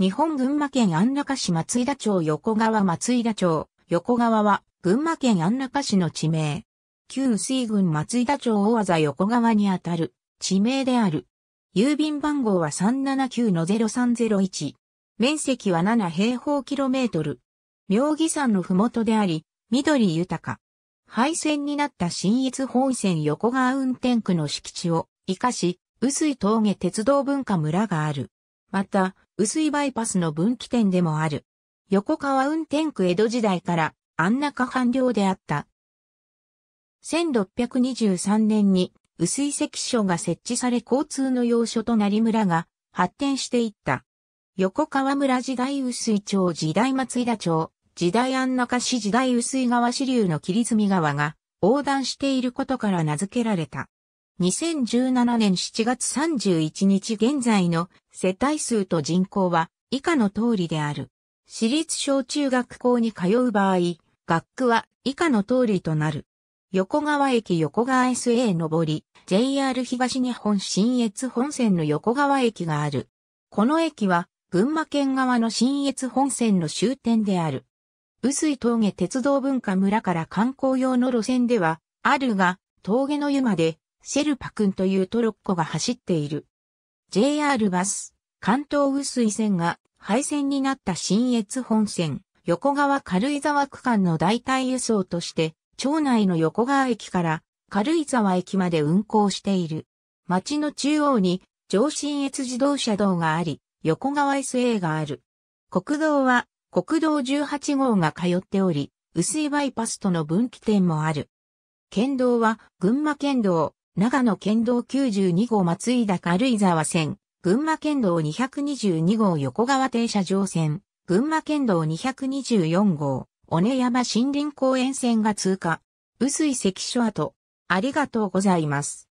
日本群馬県安中市松井田町横川松井田町、横川は群馬県安中市の地名。旧水郡松井田町大技横川にあたる地名である。郵便番号は379-0301。面積は7平方キロメートル。妙義山のふもとであり、緑豊か。廃線になった新越本線横川運転区の敷地を活かし、薄い峠鉄道文化村がある。また、薄いバイパスの分岐点でもある。横川運転区江戸時代から安中半領であった。1623年に薄い関所が設置され交通の要所となり村が発展していった。横川村時代薄い町時代松井田町時代安中市時代薄い川支流の切積川が横断していることから名付けられた。2017年7月31日現在の世帯数と人口は以下の通りである。私立小中学校に通う場合、学区は以下の通りとなる。横川駅横川 SA 上り、JR 東日本新越本線の横川駅がある。この駅は群馬県側の新越本線の終点である。薄い峠鉄道文化村から観光用の路線では、あるが、峠の湯までシェルパ君というトロッコが走っている。JR バス、関東雨水線が廃線になった新越本線、横川軽井沢区間の代替輸送として、町内の横川駅から軽井沢駅まで運行している。町の中央に上新越自動車道があり、横川 SA がある。国道は国道18号が通っており、薄いバイパスとの分岐点もある。県道は群馬県道、長野県道92号松井高軽井沢線、群馬県道222号横川停車場線、群馬県道224号、尾根山森林公園線が通過。薄い関所跡、ありがとうございます。